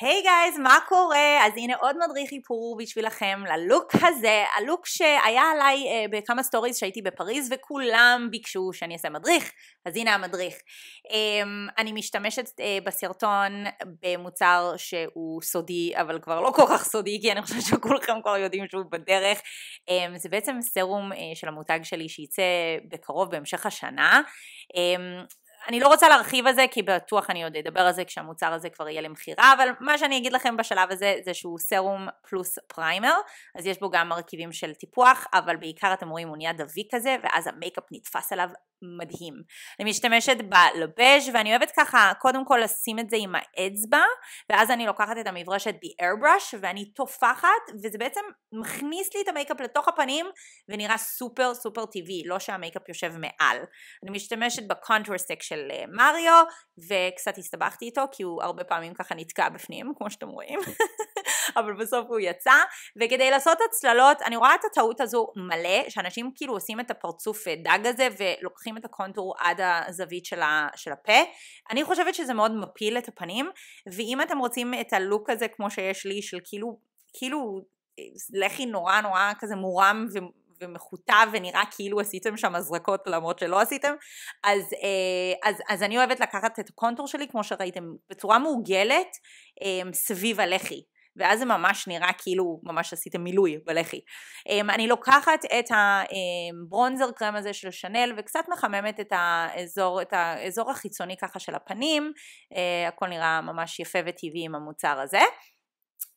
היי hey גייז, מה קורה? אז הנה עוד מדריך איפור בשבילכם ללוק הזה, הלוק שהיה עליי אה, בכמה סטוריז שהייתי בפריז וכולם ביקשו שאני אעשה מדריך, אז הנה המדריך. אה, אני משתמשת אה, בסרטון במוצר שהוא סודי, אבל כבר לא כל כך סודי, כי אני חושבת שכולכם כבר יודעים שהוא בדרך. אה, זה בעצם סרום אה, של המותג שלי שייצא בקרוב בהמשך השנה. אה, אני לא רוצה להרחיב על זה, כי בטוח אני עוד אדבר על זה כשהמוצר הזה כבר יהיה למכירה, אבל מה שאני אגיד לכם בשלב הזה, זה שהוא סרום פלוס פריימר, אז יש בו גם מרכיבים של טיפוח, אבל בעיקר אתם רואים הוא נהיה דביק כזה, ואז המייקאפ נתפס עליו מדהים. אני משתמשת בלבז' ואני אוהבת ככה קודם כל לשים את זה עם האצבע ואז אני לוקחת את המברשת ב-airbrush ואני טופחת וזה בעצם מכניס לי את המייקאפ לתוך הפנים ונראה סופר סופר טבעי, לא שהמייקאפ יושב מעל. אני משתמשת בקונטרסק של אה, מריו וקצת הסתבכתי איתו כי הוא הרבה פעמים ככה נתקע בפנים כמו שאתם רואים כן. אבל בסוף הוא יצא וכדי לעשות הצללות אני רואה את הטעות הזו מלא שאנשים כאילו עושים את הפרצוף אה, דג הזה ולוקחים חותכים את הקונטור עד הזווית של, ה, של הפה. אני חושבת שזה מאוד מפיל את הפנים, ואם אתם רוצים את הלוק הזה כמו שיש לי, של כאילו, כאילו אה, לחי נורא נורא כזה מורם ו... ומכותב ונראה כאילו עשיתם שם הזרקות למרות שלא עשיתם אז, אה, אז, אז אני אוהבת לקחת את הקונטור שלי כמו שראיתם בצורה מעוגלת אה, סביב הלחי ואז זה ממש נראה כאילו ממש עשית מילוי בלחי. אמ, אני לוקחת את הברונזר אמ, קרם הזה של שנל וקצת מחממת את האזור, את האזור החיצוני ככה של הפנים, אה, הכל נראה ממש יפה וטבעי עם המוצר הזה.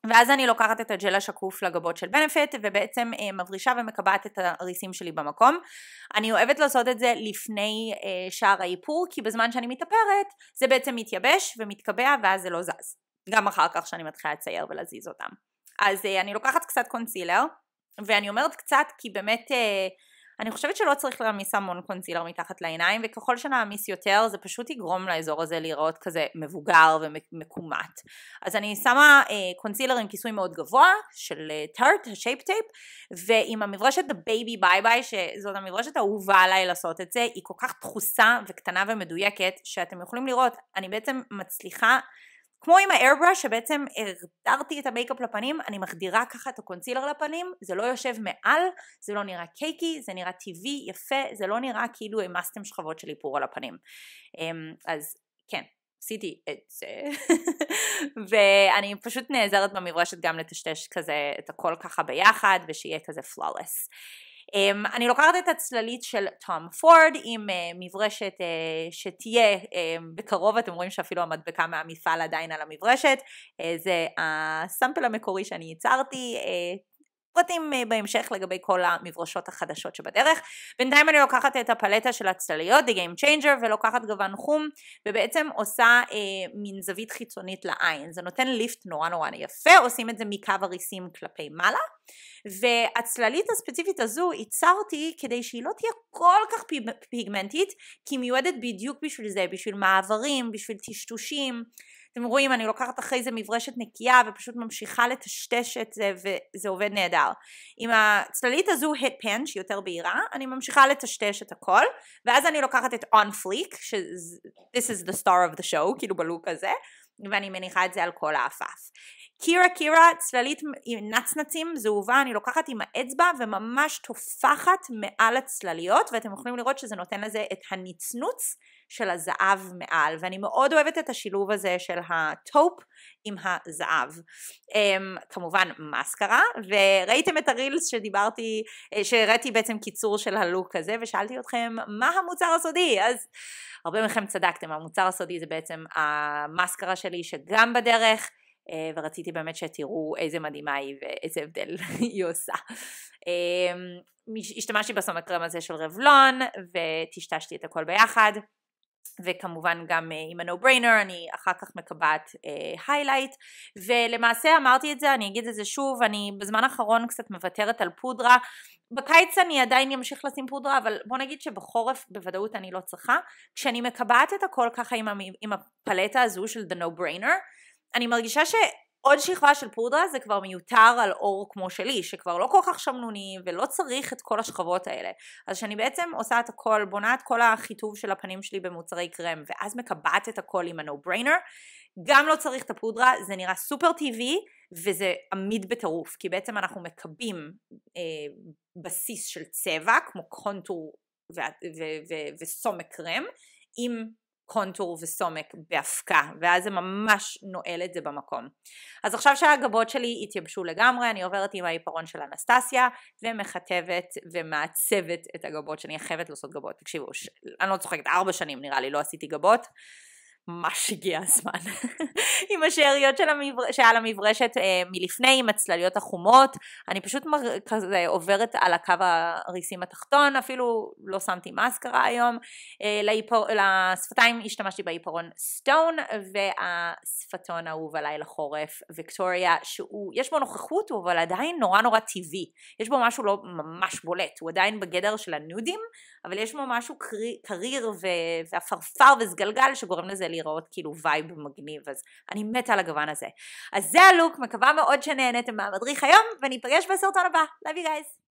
ואז אני לוקחת את הג'ל השקוף לגבות של בנפיט ובעצם אה, מברישה ומקבעת את הריסים שלי במקום. אני אוהבת לעשות את זה לפני אה, שער האיפור כי בזמן שאני מתאפרת זה בעצם מתייבש ומתקבע ואז זה לא זז. גם אחר כך שאני מתחילה לצייר ולהזיז אותם. אז אה, אני לוקחת קצת קונסילר, ואני אומרת קצת כי באמת אה, אני חושבת שלא צריך להעמיס המון קונסילר מתחת לעיניים, וככל שנעמיס יותר זה פשוט יגרום לאזור הזה להיראות כזה מבוגר ומקומט. אז אני שמה אה, קונסילר עם כיסוי מאוד גבוה, של טארט, השייפ טייפ, ועם המברשת הבייבי ביי ביי, שזאת המברשת האהובה עליי לעשות את זה, היא כל כך דחוסה וקטנה ומדויקת, שאתם יכולים לראות, אני בעצם מצליחה כמו עם האיירבראש שבעצם הרדרתי את המייקאפ לפנים, אני מחדירה ככה את הקונסילר לפנים, זה לא יושב מעל, זה לא נראה קייקי, זה נראה טבעי, יפה, זה לא נראה כאילו העמסתם שכבות של איפור על הפנים. אמ, אז כן, עשיתי את זה, ואני פשוט נעזרת במברשת גם לטשטש כזה את הכל ככה ביחד, ושיהיה כזה פלולס. אמ, אני לוקחת את הצללית של תום פורד עם אה, מברשת אה, שתהיה אה, בקרוב, אתם רואים שאפילו המדבקה מהמפעל עדיין על המברשת, זה הסאמפל המקורי שאני ייצרתי, פרטים בהמשך לגבי כל המברשות החדשות שבדרך. בינתיים אני לוקחת את הפלטה של הצלליות, The Game Changer, ולוקחת גוון חום, ובעצם עושה אה, מין זווית חיצונית לעין. זה נותן ליפט נורא נורא יפה, עושים את זה מקו הריסים כלפי מעלה. והצללית הספציפית הזו ייצרתי כדי שהיא לא תהיה כל כך פיגמנטית כי היא מיועדת בדיוק בשביל זה, בשביל מעברים, בשביל טשטושים אתם רואים אני לוקחת אחרי זה מברשת נקייה ופשוט ממשיכה לטשטש את זה וזה עובד נהדר עם הצללית הזו hit pen שהיא יותר בהירה אני ממשיכה לטשטש את הכל ואז אני לוקחת את on fleek ש- this is the star of the show כאילו בלוק הזה ואני מניחה את זה על כל העפעף קירה קירה צללית עם נצנצים זהובה אני לוקחת עם האצבע וממש טופחת מעל הצלליות ואתם יכולים לראות שזה נותן לזה את הנצנוץ של הזהב מעל ואני מאוד אוהבת את השילוב הזה של הטופ עם הזהב אמ, כמובן מסקרה וראיתם את הרילס שדיברתי אה, שהראיתי בעצם קיצור של הלוק הזה ושאלתי אתכם מה המוצר הסודי אז הרבה מכם צדקתם המוצר הסודי זה בעצם המסקרה שלי שגם בדרך אה, ורציתי באמת שתראו איזה מדהימה היא ואיזה הבדל היא עושה. אמ, השתמשתי בסומקרם הזה של רבלון וטשטשתי את הכל ביחד וכמובן גם אה, עם ה-No brainer אני אחר כך מקבעת היילייט אה, uh, ולמעשה אמרתי את זה אני אגיד את זה שוב אני בזמן האחרון קצת מוותרת על פודרה בקיץ אני עדיין אמשיך לשים פודרה אבל בוא נגיד שבחורף בוודאות אני לא צריכה כשאני מקבעת את הכל ככה עם, עם הפלטה הזו של the no brainer אני מרגישה שעוד שכבה של פודרה זה כבר מיותר על אור כמו שלי, שכבר לא כל כך שמנוני ולא צריך את כל השכבות האלה. אז שאני בעצם עושה את הכל, בונה את כל החיטוב של הפנים שלי במוצרי קרם, ואז מקבעת את הכל עם ה-No brainer, גם לא צריך את הפודרה, זה נראה סופר טבעי. וזה עמיד בטירוף, כי בעצם אנחנו מקבים אה, בסיס של צבע, כמו קונטור וסומק קרם, עם קונטור וסומק בהפקה ואז זה ממש נועל את זה במקום. אז עכשיו שהגבות שלי התייבשו לגמרי אני עוברת עם העיפרון של אנסטסיה ומכתבת ומעצבת את הגבות שאני חייבת לעשות גבות תקשיבו ש... אני לא צוחקת ארבע שנים נראה לי לא עשיתי גבות ממש הגיע הזמן. עם השאריות של המבר... שעל המברשת אה, מלפני, עם הצלליות החומות, אני פשוט מר... כזה עוברת על הקו הריסים התחתון, אפילו לא שמתי מאסקרה היום, אה, להיפור... לשפתיים השתמשתי בעיפרון סטון, והשפתון האהוב עליי לחורף, ויקטוריה, שהוא, יש בו נוכחות, אבל עדיין נורא נורא טבעי, יש בו משהו לא ממש בולט, הוא עדיין בגדר של הנודים, אבל יש בו משהו קרי... קריר ועפרפר וסגלגל שגורם לזה להיות להיראות כאילו וייב מגניב, אז אני מתה על הגוון הזה. אז זה הלוק, מקווה מאוד שנהניתם מהמדריך היום, וניפגש בסרטון הבא. Love you guys.